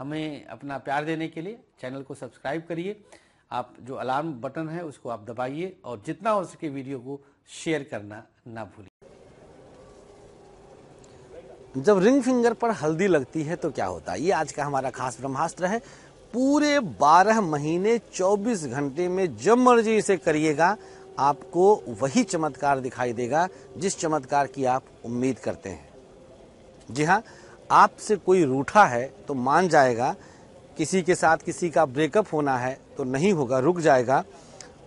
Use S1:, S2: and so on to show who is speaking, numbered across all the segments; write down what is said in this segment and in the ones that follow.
S1: हमें अपना प्यार देने के लिए चैनल को सब्सक्राइब करिए आप जो अलार्म बटन है उसको आप दबाइए और जितना हो सके वीडियो को शेयर करना ना भूलिए
S2: जब रिंग फिंगर पर हल्दी लगती है तो क्या होता है ये आज का हमारा खास ब्रह्मास्त्र है पूरे 12 महीने 24 घंटे में जब मर्जी इसे करिएगा आपको वही चमत्कार दिखाई देगा जिस चमत्कार की आप उम्मीद करते हैं जी हाँ आपसे कोई रूठा है तो मान जाएगा किसी के साथ किसी का ब्रेकअप होना है तो नहीं होगा रुक जाएगा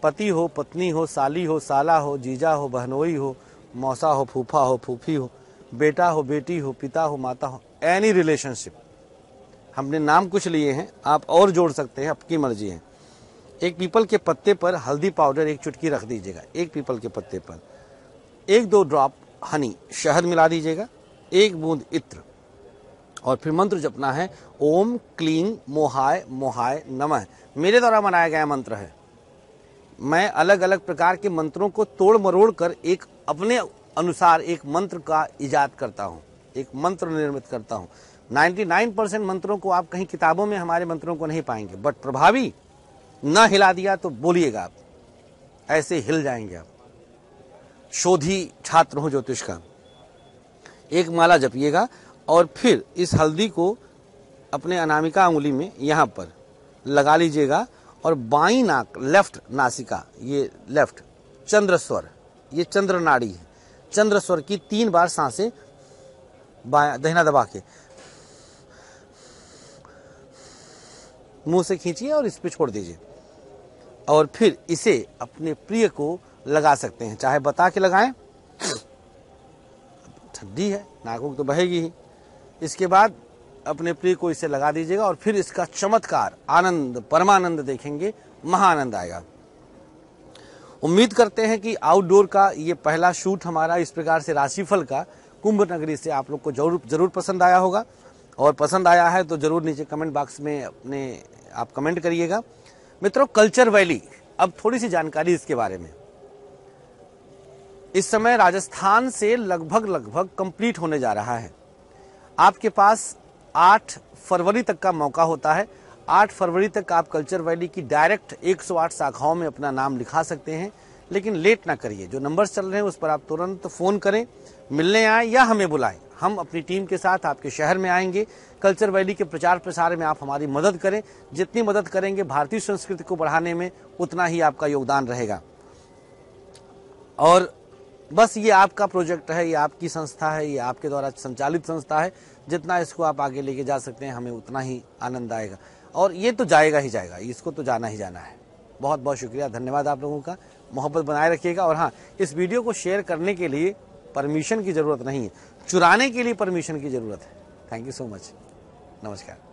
S2: पति हो पत्नी हो साली हो साला हो जीजा हो बहनोई हो मौसा हो फूफा हो फूफी हो बेटा हो बेटी हो पिता हो माता हो एनी रिलेशनशिप हमने नाम कुछ लिए हैं आप और जोड़ सकते हैं आपकी मर्जी है एक पीपल के पत्ते पर हल्दी पाउडर एक चुटकी रख दीजिएगा एक पीपल के पत्ते पर एक दो ड्रॉप हनी शहद मिला दीजिएगा एक बूंद इत्र और फिर मंत्र जपना है ओम क्लीम मोहाय मोहाय नमः मेरे द्वारा मनाया गया मंत्र है मैं अलग अलग प्रकार के मंत्रों को तोड़ मरोड़ कर एक अपने अनुसार एक मंत्र का इजाद करता हूँ एक मंत्र निर्मित करता हूँ 99 परसेंट मंत्रों को आप कहीं किताबों में हमारे मंत्रों को नहीं पाएंगे बट प्रभावी न हिला दिया तो बोलिएगा आप ऐसे हिल जाएंगे आप शोधी छात्र हो ज्योतिष का एक माला जपिएगा और फिर इस हल्दी को अपने अनामिका उंगली में यहाँ पर लगा लीजिएगा और बाई नाक लेफ्ट नासिका ये लेफ्ट चंद्र स्वर ये चंद्र नाड़ी है चंद्र स्वर की तीन बार सांसें दहना दबा के मुंह से खींचिए और इस पर छोड़ दीजिए और फिर इसे अपने प्रिय को लगा सकते हैं चाहे बता के लगाएं ठंडी है नाकों तो बहेगी ही इसके बाद अपने प्रिय को इसे लगा दीजिएगा और फिर इसका चमत्कार आनंद परमानंद देखेंगे महानंद आएगा उम्मीद करते हैं कि आउटडोर का ये पहला शूट हमारा इस प्रकार से राशिफल का कुंभ नगरी से आप लोग को जरूर जरूर पसंद आया होगा और पसंद आया है तो जरूर नीचे कमेंट बॉक्स में अपने आप कमेंट करिएगा मित्रों कल्चर वैली अब थोड़ी सी जानकारी इसके बारे में इस समय राजस्थान से लगभग लगभग कंप्लीट होने जा रहा है आपके पास आठ फरवरी तक का मौका होता है आठ फरवरी तक आप कल्चर वैली की डायरेक्ट 108 शाखाओं में अपना नाम लिखा सकते हैं लेकिन लेट ना करिए जो नंबर्स चल रहे हैं उस पर आप तुरंत फ़ोन करें मिलने आए या हमें बुलाएं हम अपनी टीम के साथ आपके शहर में आएंगे कल्चर वैली के प्रचार प्रसार में आप हमारी मदद करें जितनी मदद करेंगे भारतीय संस्कृति को बढ़ाने में उतना ही आपका योगदान रहेगा और बस ये आपका प्रोजेक्ट है ये आपकी संस्था है ये आपके द्वारा संचालित संस्था है जितना इसको आप आगे लेके जा सकते हैं हमें उतना ही आनंद आएगा और ये तो जाएगा ही जाएगा इसको तो जाना ही जाना है बहुत बहुत शुक्रिया धन्यवाद आप लोगों का मोहब्बत बनाए रखिएगा और हाँ इस वीडियो को शेयर करने के लिए परमिशन की ज़रूरत नहीं है चुराने के लिए परमिशन की ज़रूरत है थैंक यू सो मच नमस्कार